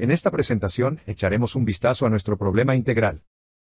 En esta presentación, echaremos un vistazo a nuestro problema integral.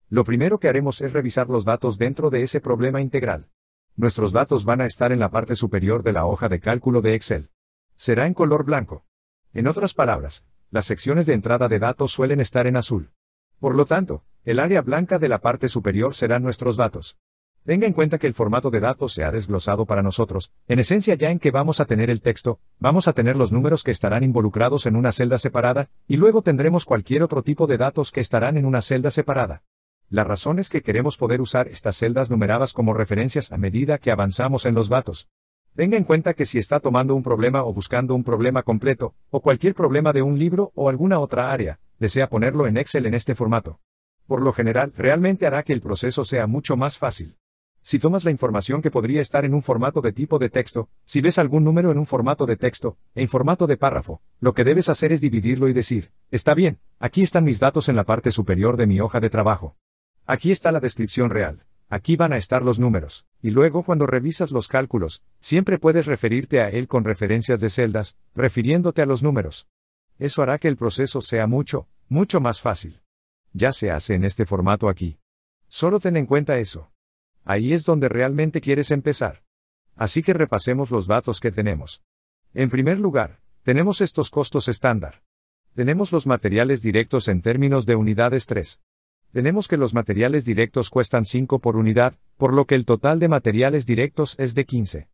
Lo primero que haremos es revisar los datos dentro de ese problema integral. Nuestros datos van a estar en la parte superior de la hoja de cálculo de Excel. Será en color blanco. En otras palabras, las secciones de entrada de datos suelen estar en azul. Por lo tanto, el área blanca de la parte superior serán nuestros datos. Tenga en cuenta que el formato de datos se ha desglosado para nosotros, en esencia ya en que vamos a tener el texto, vamos a tener los números que estarán involucrados en una celda separada, y luego tendremos cualquier otro tipo de datos que estarán en una celda separada. La razón es que queremos poder usar estas celdas numeradas como referencias a medida que avanzamos en los datos. Tenga en cuenta que si está tomando un problema o buscando un problema completo, o cualquier problema de un libro o alguna otra área, desea ponerlo en Excel en este formato. Por lo general, realmente hará que el proceso sea mucho más fácil. Si tomas la información que podría estar en un formato de tipo de texto, si ves algún número en un formato de texto, en formato de párrafo, lo que debes hacer es dividirlo y decir, está bien, aquí están mis datos en la parte superior de mi hoja de trabajo. Aquí está la descripción real. Aquí van a estar los números. Y luego cuando revisas los cálculos, siempre puedes referirte a él con referencias de celdas, refiriéndote a los números. Eso hará que el proceso sea mucho, mucho más fácil. Ya se hace en este formato aquí. Solo ten en cuenta eso. Ahí es donde realmente quieres empezar. Así que repasemos los datos que tenemos. En primer lugar, tenemos estos costos estándar. Tenemos los materiales directos en términos de unidades 3. Tenemos que los materiales directos cuestan 5 por unidad, por lo que el total de materiales directos es de 15.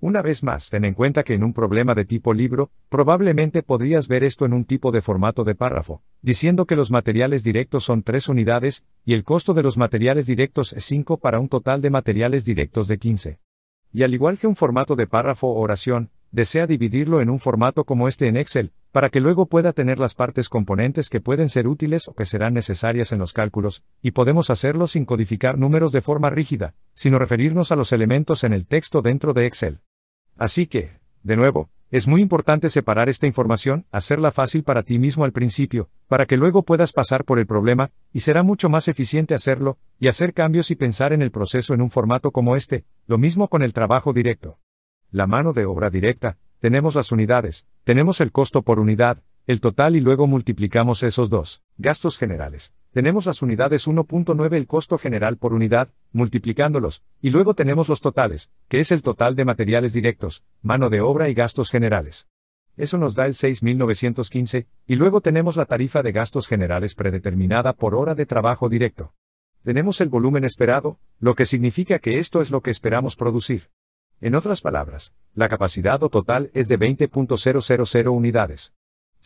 Una vez más, ten en cuenta que en un problema de tipo libro, probablemente podrías ver esto en un tipo de formato de párrafo, diciendo que los materiales directos son 3 unidades, y el costo de los materiales directos es 5 para un total de materiales directos de 15. Y al igual que un formato de párrafo o oración, desea dividirlo en un formato como este en Excel, para que luego pueda tener las partes componentes que pueden ser útiles o que serán necesarias en los cálculos, y podemos hacerlo sin codificar números de forma rígida, sino referirnos a los elementos en el texto dentro de Excel. Así que, de nuevo, es muy importante separar esta información, hacerla fácil para ti mismo al principio, para que luego puedas pasar por el problema, y será mucho más eficiente hacerlo, y hacer cambios y pensar en el proceso en un formato como este, lo mismo con el trabajo directo. La mano de obra directa, tenemos las unidades, tenemos el costo por unidad, el total y luego multiplicamos esos dos, gastos generales, tenemos las unidades 1.9 el costo general por unidad, multiplicándolos, y luego tenemos los totales, que es el total de materiales directos, mano de obra y gastos generales. Eso nos da el 6.915, y luego tenemos la tarifa de gastos generales predeterminada por hora de trabajo directo. Tenemos el volumen esperado, lo que significa que esto es lo que esperamos producir. En otras palabras, la capacidad o total es de 20.000 unidades.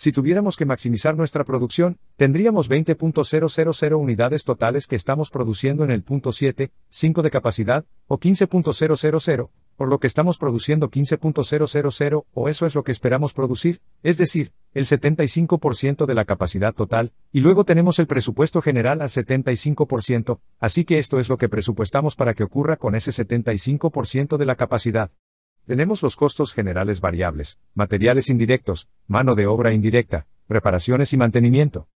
Si tuviéramos que maximizar nuestra producción, tendríamos 20.000 unidades totales que estamos produciendo en el punto 7, 5 de capacidad, o 15.000, por lo que estamos produciendo 15.000 o eso es lo que esperamos producir, es decir, el 75% de la capacidad total, y luego tenemos el presupuesto general al 75%, así que esto es lo que presupuestamos para que ocurra con ese 75% de la capacidad. Tenemos los costos generales variables, materiales indirectos, mano de obra indirecta, reparaciones y mantenimiento.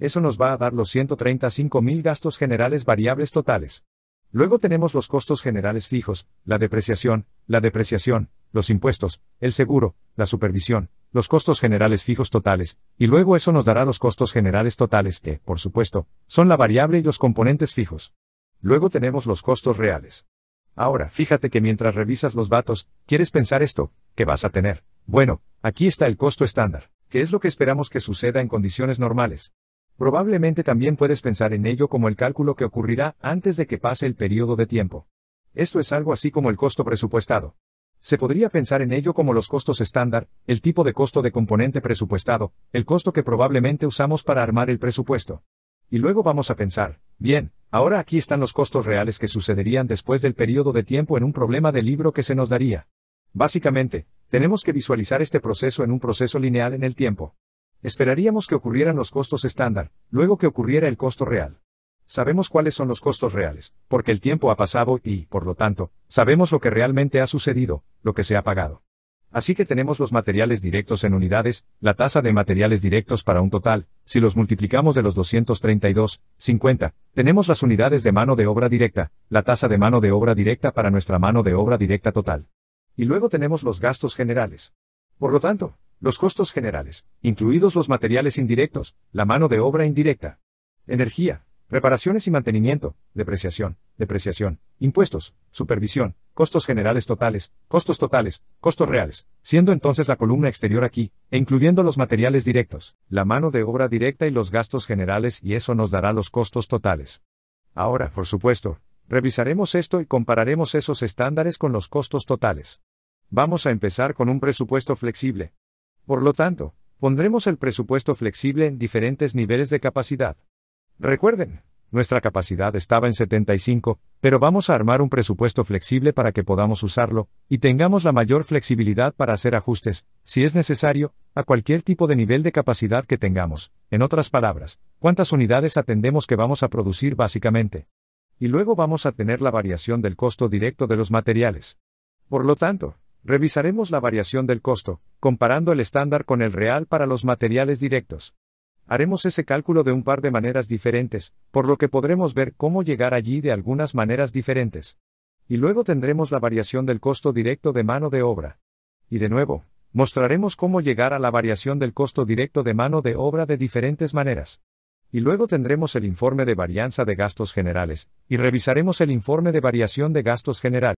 Eso nos va a dar los 135.000 gastos generales variables totales. Luego tenemos los costos generales fijos, la depreciación, la depreciación, los impuestos, el seguro, la supervisión, los costos generales fijos totales, y luego eso nos dará los costos generales totales que, por supuesto, son la variable y los componentes fijos. Luego tenemos los costos reales. Ahora, fíjate que mientras revisas los datos, quieres pensar esto, ¿qué vas a tener. Bueno, aquí está el costo estándar, que es lo que esperamos que suceda en condiciones normales. Probablemente también puedes pensar en ello como el cálculo que ocurrirá antes de que pase el periodo de tiempo. Esto es algo así como el costo presupuestado. Se podría pensar en ello como los costos estándar, el tipo de costo de componente presupuestado, el costo que probablemente usamos para armar el presupuesto. Y luego vamos a pensar, Bien, ahora aquí están los costos reales que sucederían después del periodo de tiempo en un problema de libro que se nos daría. Básicamente, tenemos que visualizar este proceso en un proceso lineal en el tiempo. Esperaríamos que ocurrieran los costos estándar, luego que ocurriera el costo real. Sabemos cuáles son los costos reales, porque el tiempo ha pasado y, por lo tanto, sabemos lo que realmente ha sucedido, lo que se ha pagado. Así que tenemos los materiales directos en unidades, la tasa de materiales directos para un total, si los multiplicamos de los 232, 50, tenemos las unidades de mano de obra directa, la tasa de mano de obra directa para nuestra mano de obra directa total. Y luego tenemos los gastos generales. Por lo tanto, los costos generales, incluidos los materiales indirectos, la mano de obra indirecta, energía, Reparaciones y mantenimiento, depreciación, depreciación, impuestos, supervisión, costos generales totales, costos totales, costos reales, siendo entonces la columna exterior aquí, e incluyendo los materiales directos, la mano de obra directa y los gastos generales y eso nos dará los costos totales. Ahora, por supuesto, revisaremos esto y compararemos esos estándares con los costos totales. Vamos a empezar con un presupuesto flexible. Por lo tanto, pondremos el presupuesto flexible en diferentes niveles de capacidad. Recuerden, nuestra capacidad estaba en 75, pero vamos a armar un presupuesto flexible para que podamos usarlo, y tengamos la mayor flexibilidad para hacer ajustes, si es necesario, a cualquier tipo de nivel de capacidad que tengamos. En otras palabras, cuántas unidades atendemos que vamos a producir básicamente. Y luego vamos a tener la variación del costo directo de los materiales. Por lo tanto, revisaremos la variación del costo, comparando el estándar con el real para los materiales directos. Haremos ese cálculo de un par de maneras diferentes, por lo que podremos ver cómo llegar allí de algunas maneras diferentes. Y luego tendremos la variación del costo directo de mano de obra. Y de nuevo, mostraremos cómo llegar a la variación del costo directo de mano de obra de diferentes maneras. Y luego tendremos el informe de varianza de gastos generales, y revisaremos el informe de variación de gastos generales.